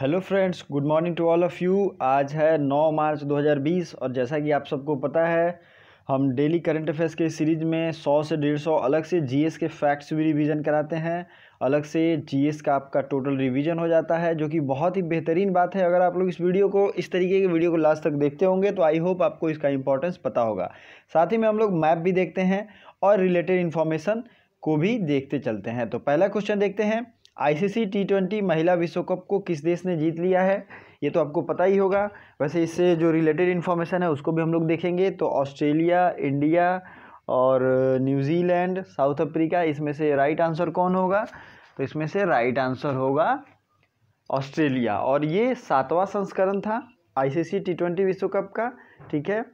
hello friends good morning to all of you आज है 9 मार्च 2020 और जैसा कि आप सबको पता है हम डेली करंट अफेयर्स के सीरीज़ में 100 से 150 अलग से जीएस के फैक्ट्स भी रिवीजन कराते हैं अलग से जीएस का आपका टोटल रिवीजन हो जाता है जो कि बहुत ही बेहतरीन बात है अगर आप लोग इस वीडियो को इस तरीके के वीडियो को लास्ट तक देखते होंगे तो आई होप आपको इसका इंपॉर्टेंस पता होगा साथ ही में हम लोग मैप भी देखते हैं और रिलेटेड इन्फॉर्मेशन को भी देखते चलते हैं तो पहला क्वेश्चन देखते हैं आईसीसी टी ट्वेंटी महिला विश्व कप को किस देश ने जीत लिया है ये तो आपको पता ही होगा वैसे इससे जो रिलेटेड इन्फॉर्मेशन है उसको भी हम लोग देखेंगे तो ऑस्ट्रेलिया इंडिया और न्यूजीलैंड साउथ अफ्रीका इसमें से राइट आंसर कौन होगा तो इसमें से राइट आंसर होगा ऑस्ट्रेलिया और ये सातवां संस्करण था आईसीसी टी ट्वेंटी विश्व कप का ठीक है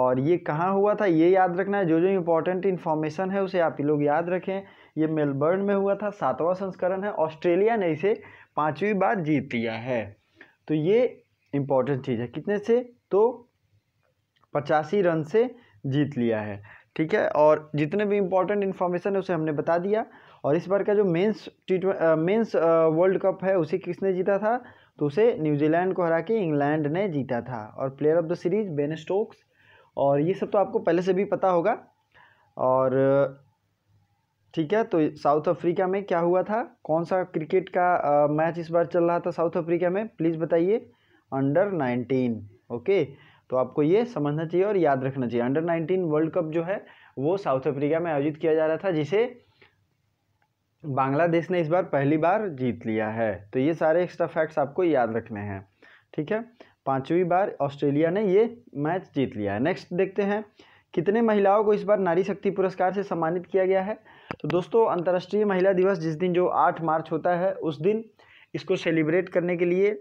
और ये कहाँ हुआ था ये याद रखना है जो जो इम्पोर्टेंट इन्फॉर्मेशन है उसे आप लोग याद रखें ये मेलबर्न में हुआ था सातवां संस्करण है ऑस्ट्रेलिया ने इसे पाँचवीं बार जीत लिया है तो ये इम्पोर्टेंट चीज़ है कितने से तो पचासी रन से जीत लिया है ठीक है और जितने भी इम्पोर्टेंट इन्फॉर्मेशन है उसे हमने बता दिया और इस बार का जो men's T men's world cup है उसे किसने जीता था तो उसे न्यूजीलैंड को हरा के इंग्लैंड ने जीता था और player of the series Ben Stokes और ये सब तो आपको पहले से भी पता होगा और ठीक है तो साउथ अफ्रीका में क्या हुआ था कौन सा क्रिकेट का आ, मैच इस बार चल रहा था साउथ अफ्रीका में प्लीज़ बताइए अंडर नाइनटीन ओके तो आपको ये समझना चाहिए और याद रखना चाहिए अंडर नाइनटीन वर्ल्ड कप जो है वो साउथ अफ्रीका में आयोजित किया जा रहा था जिसे बांग्लादेश ने इस बार पहली बार जीत लिया है तो ये सारे एक्स्ट्रा फैक्ट्स आपको याद रखने हैं ठीक है पाँचवीं बार ऑस्ट्रेलिया ने ये मैच जीत लिया है नेक्स्ट देखते हैं कितने महिलाओं को इस बार नारी शक्ति पुरस्कार से सम्मानित किया गया है तो दोस्तों अंतर्राष्ट्रीय महिला दिवस जिस दिन जो आठ मार्च होता है उस दिन इसको सेलिब्रेट करने के लिए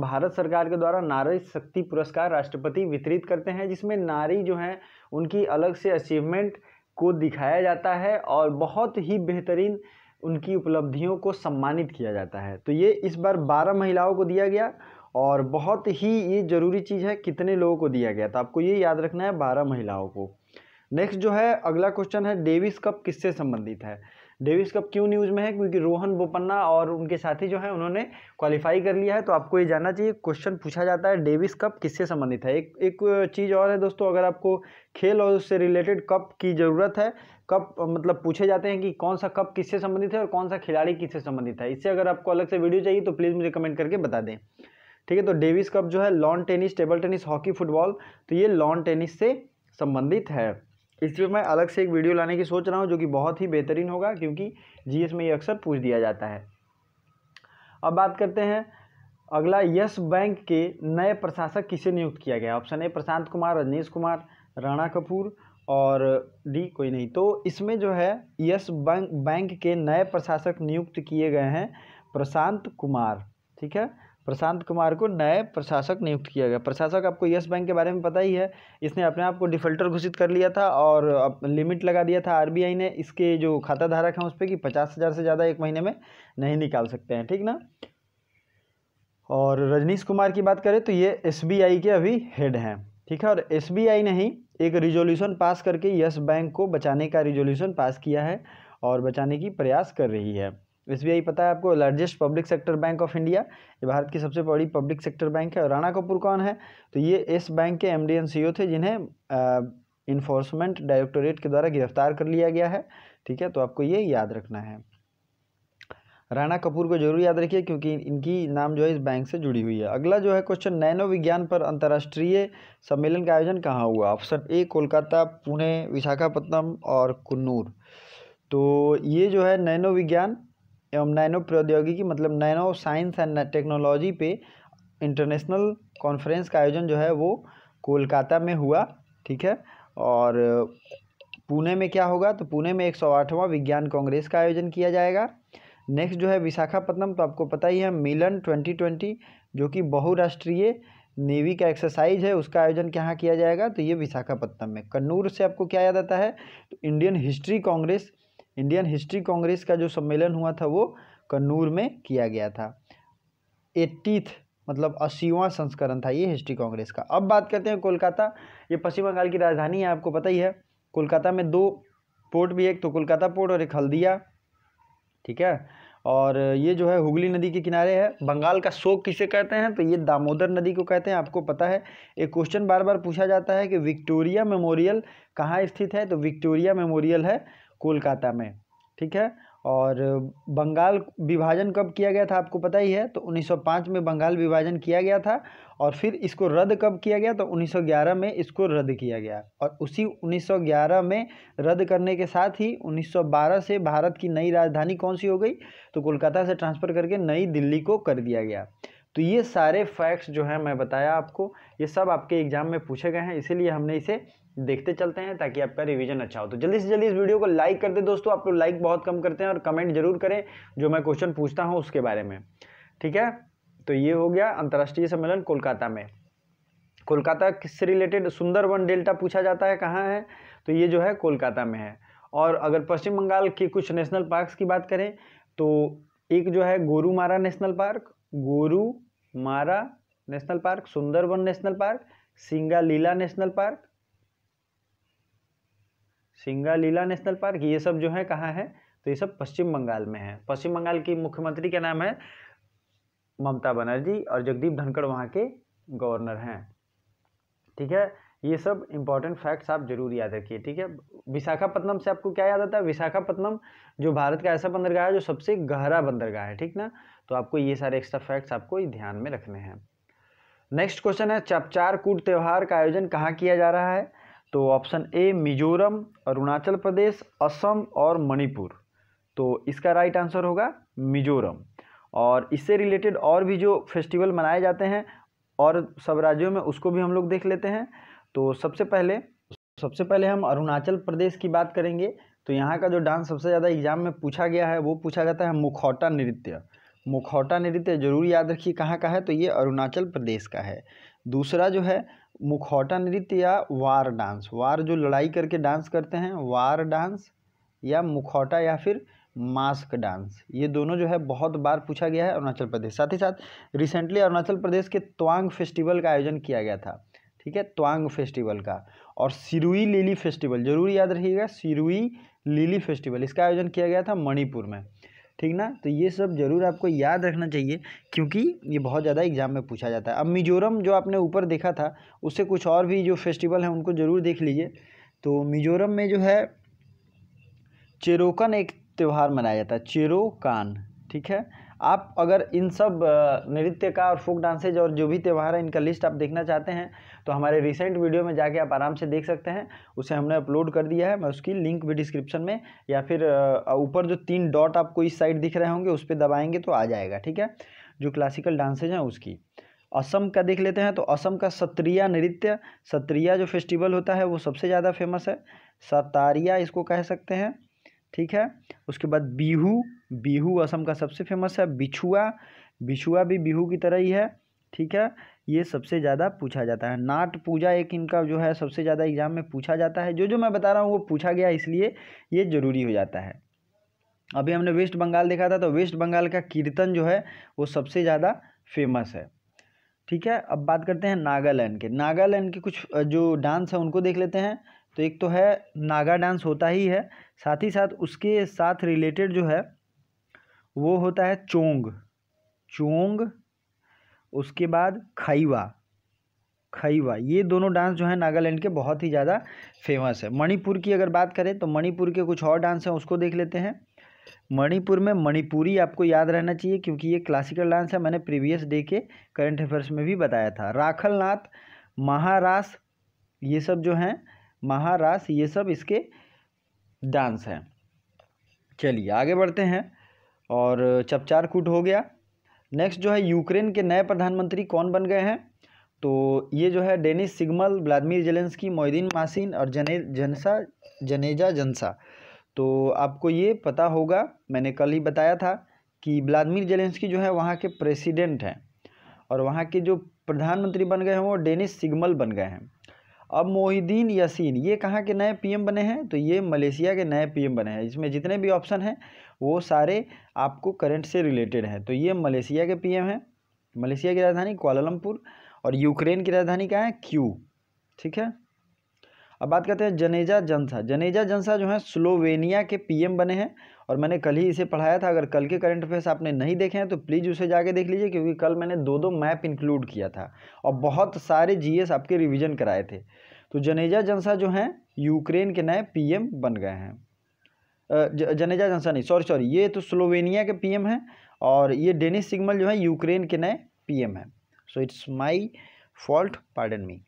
भारत सरकार के द्वारा नारी शक्ति पुरस्कार राष्ट्रपति वितरित करते हैं जिसमें नारी जो हैं उनकी अलग से अचीवमेंट को दिखाया जाता है और बहुत ही बेहतरीन उनकी उपलब्धियों को सम्मानित किया जाता है तो ये इस बार बारह महिलाओं को दिया गया और बहुत ही ये ज़रूरी चीज़ है कितने लोगों को दिया गया था आपको ये याद रखना है बारह महिलाओं को नेक्स्ट जो है अगला क्वेश्चन है डेविस कप किससे संबंधित है डेविस कप क्यों न्यूज़ में है क्योंकि रोहन बोपन्ना और उनके साथी जो है उन्होंने क्वालिफाई कर लिया है तो आपको ये जानना चाहिए क्वेश्चन पूछा जाता है डेविस कप किससे संबंधित है एक एक चीज़ और है दोस्तों अगर आपको खेल और उससे रिलेटेड कप की ज़रूरत है कप मतलब पूछे जाते हैं कि कौन सा कप किससे संबंधित है और कौन सा खिलाड़ी किससे संबंधित है इससे अगर आपको अलग से वीडियो चाहिए तो प्लीज़ मुझे कमेंट करके बता दें ठीक है तो डेविस कप जो है lawn tennis table tennis hockey football तो ये लॉन टेनिस से संबंधित है इसलिए मैं अलग से एक वीडियो लाने की सोच रहा हूँ जो कि बहुत ही बेहतरीन होगा क्योंकि जीएस में ये अक्सर पूछ दिया जाता है अब बात करते हैं अगला यस बैंक के नए प्रशासक किसे नियुक्त किया गया ऑप्शन ए प्रशांत कुमार रजनीश कुमार राणा कपूर और डी कोई नहीं तो इसमें जो है यस बैंक बैंक के नए प्रशासक नियुक्त किए गए हैं प्रशांत कुमार ठीक है प्रशांत कुमार को नए प्रशासक नियुक्त किया गया प्रशासक आपको यस बैंक के बारे में पता ही है इसने अपने आप को डिफ़ल्टर घोषित कर लिया था और लिमिट लगा दिया था आरबीआई ने इसके जो खाता धारक हैं उस पर कि पचास हज़ार से ज़्यादा एक महीने में नहीं निकाल सकते हैं ठीक ना और रजनीश कुमार की बात करें तो ये एस के अभी हेड हैं ठीक है और एस ने ही एक रिजोल्यूशन पास करके यस बैंक को बचाने का रिजोल्यूशन पास किया है और बचाने की प्रयास कर रही है एस पता है आपको largest public sector bank of India ये भारत की सबसे बड़ी पब्लिक सेक्टर बैंक है और राणा कपूर कौन है तो ये इस बैंक के एम डी सीईओ थे जिन्हें इन्फोर्समेंट डायरेक्टोरेट के द्वारा गिरफ्तार कर लिया गया है ठीक है तो आपको ये याद रखना है राणा कपूर को जरूर याद रखिए क्योंकि इनकी नाम जो है इस बैंक से जुड़ी हुई है अगला जो है क्वेश्चन नैनो विज्ञान पर अंतर्राष्ट्रीय सम्मेलन का आयोजन कहाँ हुआ ऑप्शन ए कोलकाता पुणे विशाखापट्टनम और कन्नूर तो ये जो है नैनो विज्ञान एवं नैनो प्रौद्योगिकी मतलब नैनो साइंस एंड टेक्नोलॉजी पे इंटरनेशनल कॉन्फ्रेंस का आयोजन जो है वो कोलकाता में हुआ ठीक है और पुणे में क्या होगा तो पुणे में एक सौ आठवां विज्ञान कांग्रेस का आयोजन किया जाएगा नेक्स्ट जो है विशाखापट्टनम तो आपको पता ही है मिलन ट्वेंटी ट्वेंटी जो कि बहुराष्ट्रीय नेवी का एक्सरसाइज है उसका आयोजन कहाँ किया जाएगा तो ये विशाखापट्टनम में कन्नूर से आपको क्या याद आता है तो Indian History Congress Indian History Congress का जो सम्मेलन हुआ था वो कन्नूर में किया गया था एट्टीथ मतलब अस्सीवा संस्करण था ये हिस्ट्री कांग्रेस का अब बात करते हैं कोलकाता ये पश्चिम बंगाल की राजधानी है आपको पता ही है कोलकाता में दो पोर्ट भी एक तो कोलकाता पोर्ट और एक हल्दिया ठीक है और ये जो है हुगली नदी के किनारे है बंगाल का शोक किसे कहते हैं तो ये दामोदर नदी को कहते हैं आपको पता है एक क्वेश्चन बार बार पूछा जाता है कि विक्टोरिया मेमोरियल कहाँ स्थित है तो विक्टोरिया मेमोरियल है कोलकाता में ठीक है और बंगाल विभाजन कब किया गया था आपको पता ही है तो 1905 में बंगाल विभाजन किया गया था और फिर इसको रद्द कब किया गया तो 1911 में इसको रद्द किया गया और उसी 1911 में रद्द करने के साथ ही 1912 से भारत की नई राजधानी कौन सी हो गई तो कोलकाता से ट्रांसफ़र करके नई दिल्ली को कर दिया गया तो ये सारे फैक्ट्स जो हैं मैं बताया आपको ये सब आपके एग्जाम में पूछे गए हैं इसीलिए हमने इसे देखते चलते हैं ताकि आपका रिवीजन अच्छा हो तो जल्दी से जल्दी इस वीडियो को लाइक कर दे दोस्तों आप लोग लाइक बहुत कम करते हैं और कमेंट जरूर करें जो मैं क्वेश्चन पूछता हूँ उसके बारे में ठीक है तो ये हो गया अंतर्राष्ट्रीय सम्मेलन कोलकाता में कोलकाता किससे रिलेटेड सुंदरवन डेल्टा पूछा जाता है कहाँ है तो ये जो है कोलकाता में है और अगर पश्चिम बंगाल के कुछ नेशनल पार्क्स की बात करें तो एक जो है Gorumara national Park Gorumara National Park Sundarban National Park Singalila National Park Singalila National Park ये सब जो है कहाँ है तो ये सब पश्चिम बंगाल में है पश्चिम बंगाल की मुख्यमंत्री का नाम है ममता बनर्जी और जगदीप धनखड़ वहाँ के गवर्नर हैं ठीक है ये सब इंपॉर्टेंट फैक्ट्स आप जरूर याद रखिए ठीक है विशाखापट्टनम से आपको क्या याद आता है विशाखापट्टनम जो भारत का ऐसा बंदरगाह है जो सबसे गहरा बंदरगाह है ठीक ना तो आपको ये सारे एक्स्ट्रा फैक्ट्स आपको ध्यान में रखने हैं नेक्स्ट क्वेश्चन है चपचार कूट त्यौहार का आयोजन कहाँ किया जा रहा है तो ऑप्शन ए मिजोरम अरुणाचल प्रदेश असम और मणिपुर तो इसका राइट आंसर होगा मिजोरम और इससे रिलेटेड और भी जो फेस्टिवल मनाए जाते हैं और सब राज्यों में उसको भी हम लोग देख लेते हैं तो सबसे पहले सबसे पहले हम अरुणाचल प्रदेश की बात करेंगे तो यहाँ का जो डांस सबसे ज़्यादा एग्जाम में पूछा गया है वो पूछा जाता है मुखौटा नृत्य मुखौटा नृत्य जरूर याद रखिए कहाँ का है तो ये अरुणाचल प्रदेश का है दूसरा जो है मुखौटा नृत्य या वार डांस वार जो लड़ाई करके डांस करते हैं वार डांस या मुखौटा या फिर मास्क डांस ये दोनों जो है बहुत बार पूछा गया है अरुणाचल प्रदेश साथ ही साथ रिसेंटली अरुणाचल प्रदेश के त्वांग फेस्टिवल का आयोजन किया गया था ठीक है त्वांग फेस्टिवल का और सिरुई लिली फेस्टिवल जरूर याद रखिएगा सिरुई लिली फेस्टिवल इसका आयोजन किया गया था मणिपुर में ठीक ना तो ये सब जरूर आपको याद रखना चाहिए क्योंकि ये बहुत ज़्यादा एग्जाम में पूछा जाता है अब मिजोरम जो आपने ऊपर देखा था उससे कुछ और भी जो फेस्टिवल हैं उनको ज़रूर देख लीजिए तो मिजोरम में जो है चेरोकन एक त्यौहार मनाया जाता है चेरोकान ठीक है आप अगर इन सब नृत्य का और फोक डांसेज और जो भी त्यौहार है इनका लिस्ट आप देखना चाहते हैं तो हमारे रिसेंट वीडियो में जाके आप आराम से देख सकते हैं उसे हमने अपलोड कर दिया है मैं उसकी लिंक भी डिस्क्रिप्शन में या फिर ऊपर जो तीन डॉट आपको इस साइड दिख रहे होंगे उस पर दबाएंगे तो आ जाएगा ठीक है जो क्लासिकल डांसेज हैं उसकी असम का देख लेते हैं तो असम का सत्रिया नृत्य सत्रिया जो फेस्टिवल होता है वो सबसे ज़्यादा फेमस है सतारिया इसको कह सकते हैं ठीक है उसके बाद बिहू बिहू असम का सबसे फेमस है बिछुआ बिछुआ भी बिहू की तरह ही है ठीक है ये सबसे ज़्यादा पूछा जाता है नाट पूजा एक इनका जो है सबसे ज़्यादा एग्जाम में पूछा जाता है जो जो मैं बता रहा हूँ वो पूछा गया इसलिए ये ज़रूरी हो जाता है अभी हमने वेस्ट बंगाल देखा था तो वेस्ट बंगाल का कीर्तन जो है वो सबसे ज़्यादा फेमस है ठीक है अब बात करते हैं नागालैंड के नागालैंड के कुछ जो डांस है उनको देख लेते हैं तो एक तो है नागा डांस होता ही है साथ ही साथ उसके साथ रिलेटेड जो है वो होता है चोंग चोंग उसके बाद खाइवा खाइवा ये दोनों डांस जो है नागालैंड के बहुत ही ज़्यादा फेमस है मणिपुर की अगर बात करें तो मणिपुर के कुछ और डांस हैं उसको देख लेते हैं मणिपुर में मणिपुरी आपको याद रहना चाहिए क्योंकि ये क्लासिकल डांस है मैंने प्रीवियस डे के करंट अफेयर्स में भी बताया था राखल नाथ महारास ये सब जो हैं महारास ये सब इसके डांस हैं चलिए आगे बढ़ते हैं और चपचार कूट हो गया नेक्स्ट जो है यूक्रेन के नए प्रधानमंत्री कौन बन गए हैं तो ये जो है Denis Shmyhal Vladimir Zelensky Muhyiddin Yassin और जने जनसा जनेजा जनसा तो आपको ये पता होगा मैंने कल ही बताया था कि व्लादिमिर जेलेंस्की जो है वहाँ के प्रेसिडेंट हैं और वहाँ के जो प्रधानमंत्री बन गए हैं वो डेनिस सिग्मल बन गए हैं अब मोहिद्दीन यासीन ये कहाँ के नए पीएम बने हैं तो ये मलेशिया के नए पीएम बने हैं इसमें जितने भी ऑप्शन हैं वो सारे आपको करंट से रिलेटेड हैं तो ये मलेशिया के पीएम हैं मलेशिया की राजधानी क्वालमपुर और यूक्रेन की राजधानी क्या है क्यू ठीक है अब बात करते हैं जनेजा जनसा जनेजा जनसा जो है स्लोवेनिया के पीएम बने हैं और मैंने कल ही इसे पढ़ाया था अगर कल के करंट अफेयर्स आपने नहीं देखे हैं तो प्लीज़ उसे जाके देख लीजिए क्योंकि कल मैंने दो दो मैप इंक्लूड किया था और बहुत सारे जीएस आपके रिविज़न कराए थे तो जनेजा जनसा जो हैं यूक्रेन के नए पी बन गए हैं जनेजा जनसा नहीं सॉरी सॉरी ये तो स्लोवेनिया के पीएम हैं और ये डेनिस सिग्मल जो है यूक्रेन के नए पीएम हैं so it's my fault pardon me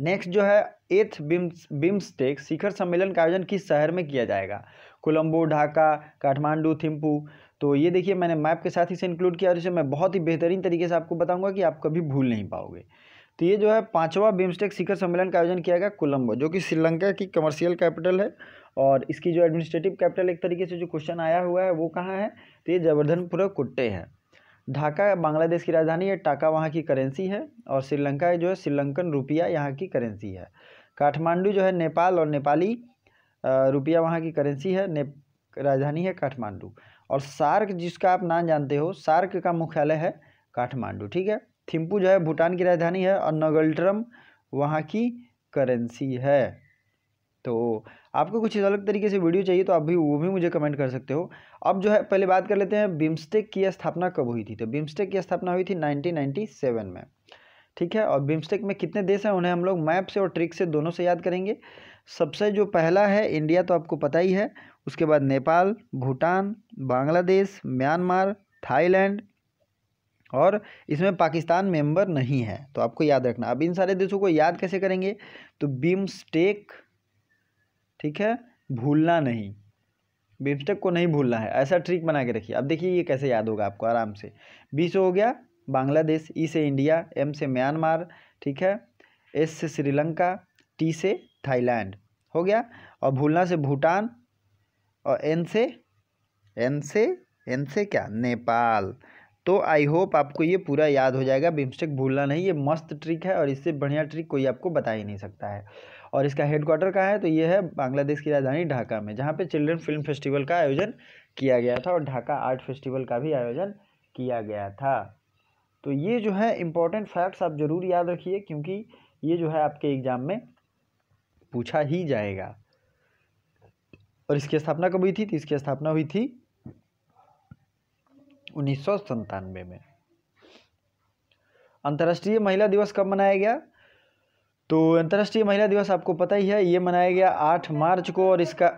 next जो है एथ बिम्स बिम्सटेक शिखर सम्मेलन का आयोजन किस शहर में किया जाएगा कोलंबो ढाका काठमांडू थिम्पू तो ये देखिए मैंने मैप के साथ ही से इंक्लूड किया और इसे मैं बहुत ही बेहतरीन तरीके से आपको बताऊंगा कि आप कभी भूल नहीं पाओगे तो ये जो है पांचवा बिम्स्टेक शिखर सम्मेलन का आयोजन किया गया कोलंबो जो कि श्रीलंका की कमर्शियल कैपिटल है और इसकी जो एडमिनिस्ट्रेटिव कैपिटल एक तरीके से जो क्वेश्चन आया हुआ है वो कहाँ है तो ये जबर्धनपुर कुट्टे है ढाका बांग्लादेश की राजधानी है टाका वहाँ की करेंसी है और श्रीलंका जो है श्रीलंकन रुपया यहाँ की करेंसी है काठमांडू जो है नेपाल और नेपाली रुपया वहाँ की करेंसी है ने राजधानी है काठमांडू और सार्क जिसका आप नाम जानते हो सार्क का मुख्यालय है काठमांडू ठीक है थिम्पू जो है भूटान की राजधानी है और नगल्ट्रम वहाँ की करेंसी है तो आपको कुछ अलग तरीके से वीडियो चाहिए तो आप भी वो भी मुझे कमेंट कर सकते हो अब जो है पहले बात कर लेते हैं बिम्स्टेक की स्थापना कब हुई थी तो बिम्स्टेक की स्थापना हुई थी 1997 में ठीक है और बिम्स्टेक में कितने देश हैं उन्हें हम लोग मैप से और ट्रिक से दोनों से याद करेंगे सबसे जो पहला है इंडिया तो आपको पता ही है उसके बाद नेपाल भूटान बांग्लादेश म्यांमार थाईलैंड और इसमें पाकिस्तान मेंबर नहीं है तो आपको याद रखना अब इन सारे देशों को याद कैसे करेंगे तो बिम्स्टेक ठीक है भूलना नहीं बिमस्टेक को नहीं भूलना है ऐसा ट्रिक बना के रखिए अब देखिए ये कैसे याद होगा आपको आराम से बी से हो गया बांग्लादेश ई e से इंडिया एम से म्यांमार ठीक है एस से श्रीलंका टी से थाईलैंड हो गया और भूलना से भूटान और एन से एन से एन से क्या नेपाल तो आई होप आपको ये पूरा याद हो जाएगा बिम्स्टेक भूलना नहीं ये मस्त ट्रिक है और इससे बढ़िया ट्रिक कोई आपको बता ही नहीं सकता है और इसका हेडक्वार्टर कहाँ है तो ये है बांग्लादेश की राजधानी ढाका में जहाँ पे चिल्ड्रन फिल्म फेस्टिवल का आयोजन किया गया था और ढाका आर्ट फेस्टिवल का भी आयोजन किया गया था तो ये जो है इम्पोर्टेंट फैक्ट्स आप ज़रूर याद रखिए क्योंकि ये जो है आपके एग्ज़ाम में पूछा ही जाएगा और इसकी स्थापना कब हुई थी तो इसकी स्थापना हुई थी उन्नीस में अंतर्राष्ट्रीय महिला दिवस कब मनाया गया तो अंतर्राष्ट्रीय महिला दिवस आपको पता ही है ये मनाया गया आठ मार्च को और इसका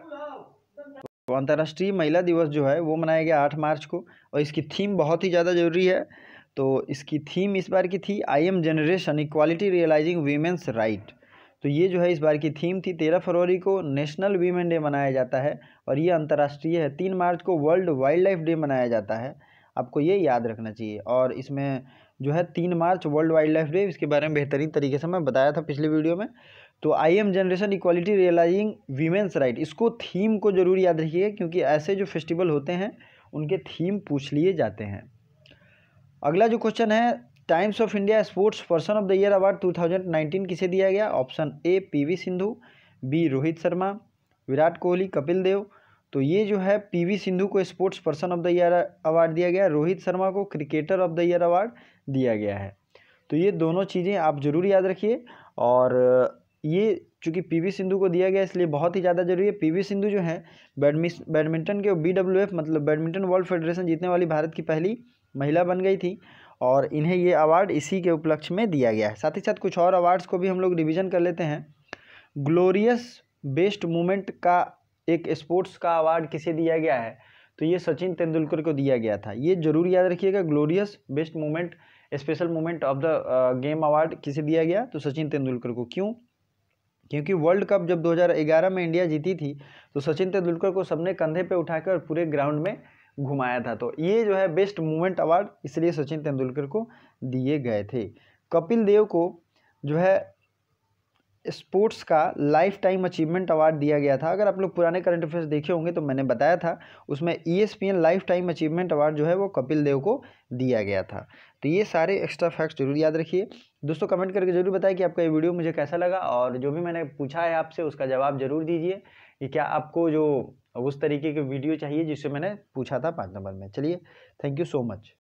तो अंतर्राष्ट्रीय महिला दिवस जो है वो मनाया गया आठ मार्च को और इसकी थीम बहुत ही ज़्यादा ज़रूरी है तो इसकी थीम इस बार की थी I am generation equality realising women's right तो ये जो है इस बार की थीम थी तेरह फरवरी को नेशनल वीमेन डे मनाया जाता है और ये अंतर्राष्ट्रीय है तीन मार्च को वर्ल्ड वाइल्ड लाइफ डे मनाया जाता है आपको ये याद रखना चाहिए और इसमें जो है तीन March world wildlife day इसके बारे में बेहतरीन तरीके से मैं बताया था पिछले वीडियो में तो I am generation equality realising women's right इसको थीम को जरूर याद रखिए क्योंकि ऐसे जो फेस्टिवल होते हैं उनके थीम पूछ लिए जाते हैं अगला जो क्वेश्चन है Times of India sports person of the year award 2019 किसे दिया गया option A PV Sindhu B Rohit Sharma Virat Kohli Kapil Dev तो ये जो है पीवी सिंधु को sports person of the year award दिया गया है रोहित शर्मा को cricketer of the year award दिया गया है तो ये दोनों चीज़ें आप ज़रूर याद रखिए और ये चूँकि पीवी सिंधु को दिया गया इसलिए बहुत ही ज़्यादा जरूरी है पीवी सिंधु जो है बैडमिंटन के बी डब्ल्यू एफ मतलब बैडमिंटन वर्ल्ड फेडरेशन जीतने वाली भारत की पहली महिला बन गई थी और इन्हें ये अवार्ड इसी के उपलक्ष्य में दिया गया है साथ ही साथ कुछ और अवार्ड्स को भी हम लोग रिविज़न कर लेते हैं ग्लोरियस बेस्ट मूमेंट का एक स्पोर्ट्स का अवार्ड किसे दिया गया है तो ये सचिन तेंदुलकर को दिया गया था ये जरूर याद रखिएगा glorious best moment special moment of the game award किसे दिया गया तो सचिन तेंदुलकर को क्यों क्योंकि वर्ल्ड कप जब 2011 में इंडिया जीती थी तो सचिन तेंदुलकर को सबने कंधे पे उठाकर पूरे ग्राउंड में घुमाया था तो ये जो है बेस्ट मूवमेंट अवार्ड इसलिए सचिन तेंदुलकर को दिए गए थे कपिल देव को जो है स्पोर्ट्स का लाइफ टाइम अचीवमेंट अवार्ड दिया गया था अगर आप लोग पुराने करंट अफेयर्स देखे होंगे तो मैंने बताया था उसमें E e lifetime achievement award जो है वो कपिल देव को दिया गया था तो ये सारे एक्स्ट्रा फैक्ट्स जरूर याद रखिए दोस्तों कमेंट करके जरूर बताएं कि आपका ये वीडियो मुझे कैसा लगा और जो भी मैंने पूछा है आपसे उसका जवाब जरूर दीजिए कि क्या आपको जो उस तरीके के वीडियो चाहिए जिससे मैंने पूछा था पाँच नंबर में चलिए थैंक यू सो मच